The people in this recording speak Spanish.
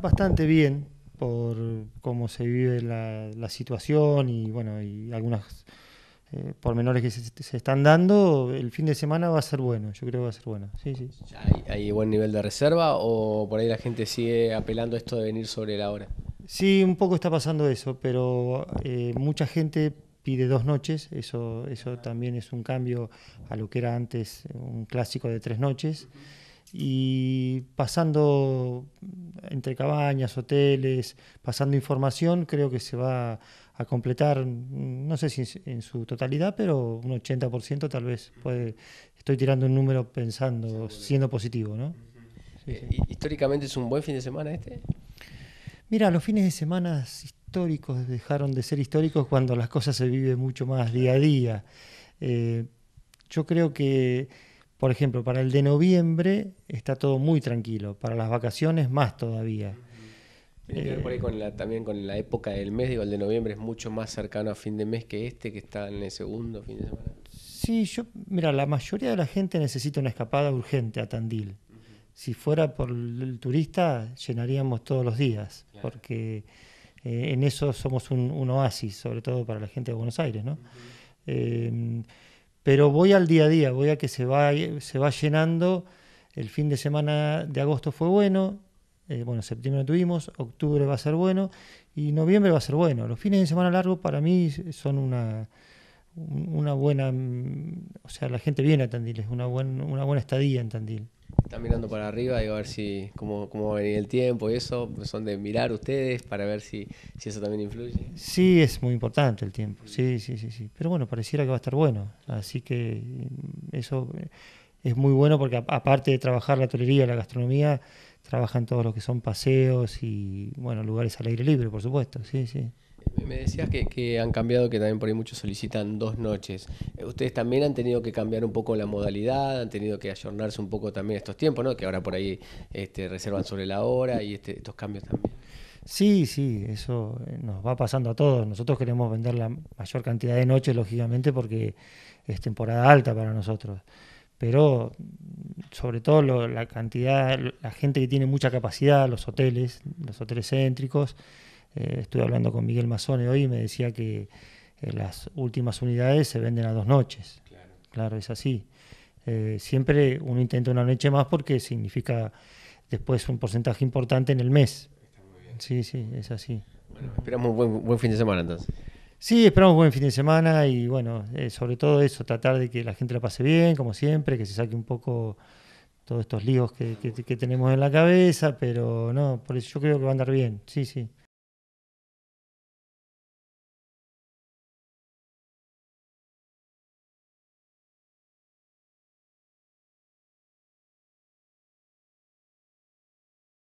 bastante bien por cómo se vive la, situación y bueno, y algunas eh, pormenores que se, están dando, el fin de semana va a ser bueno, yo creo que va a ser bueno. ¿Hay, buen nivel de reserva o por ahí la gente sigue apelando a esto de venir sobre la hora? Sí, un poco está pasando eso, pero eh, mucha gente pide dos noches, eso, eso también es un cambio a lo que era antes un clásico de tres noches y pasando entre cabañas, hoteles, pasando información, creo que se va a completar, no sé si en su totalidad, pero un 80% tal vez. estoy tirando un número pensando, siendo positivo, ¿no? Eh, ¿Históricamente es un buen fin de semana este? Mira, los fines de semana históricos dejaron de ser históricos cuando las cosas se viven mucho más día a día. Eh, yo creo que por ejemplo, para el de noviembre está todo muy tranquilo, para las vacaciones más todavía. Tiene que ver por ahí también con la época del mes, digo, el de noviembre es mucho más cercano a fin de mes que este que está en el segundo fin de semana. Sí, yo, mira, la mayoría de la gente necesita una escapada urgente a Tandil. Si fuera por el turista, llenaríamos todos los días, porque eh, en eso somos un, oasis, sobre todo para la gente de Buenos Aires, ¿no? Pero voy al día a día, voy a que se va, se va llenando. El fin de semana de agosto fue bueno, eh, bueno, septiembre tuvimos, octubre va a ser bueno y noviembre va a ser bueno. Los fines de semana largos para mí son una, una buena, o sea, la gente viene a Tandil, es una, una buena estadía en Tandil está mirando para arriba, y a ver si cómo, va a venir el tiempo y eso. Pues, son de mirar ustedes para ver si, si eso también influye. Sí, es muy importante el tiempo. Sí, sí, sí, sí. Pero bueno, pareciera que va a estar bueno. Así que mm, eso eh, es muy bueno porque aparte de trabajar la tolería, la gastronomía, trabajan todos los que son paseos y, bueno, lugares al aire libre, por supuesto. Sí, sí me decías que, han cambiado, que también por ahí muchos solicitan dos noches. Eh, Ustedes también han tenido que cambiar un poco la modalidad, han tenido que ayornarse un poco también estos tiempos, ¿no? Que ahora por ahí este, reservan sobre la hora y este, estos cambios también. Sí, sí, eso eh, nos va pasando a todos. Nosotros queremos vender la mayor cantidad de noches, lógicamente, porque es temporada alta para nosotros. Pero sobre todo la cantidad, la gente que tiene mucha capacidad, los hoteles, los hoteles céntricos, eh, estuve hablando con Miguel Mazone hoy y me decía que eh, las últimas unidades se venden a dos noches. Claro, claro es así. Eh, siempre uno intenta una noche más porque significa después un porcentaje importante en el mes. Está muy bien. Sí, sí, es así. Bueno, esperamos un buen, buen fin de semana entonces. Sí, esperamos un buen fin de semana y bueno, sobre todo eso, tratar de que la gente la pase bien, como siempre, que se saque un poco todos estos líos que, que, que tenemos en la cabeza, pero no, por eso yo creo que va a andar bien, sí, sí.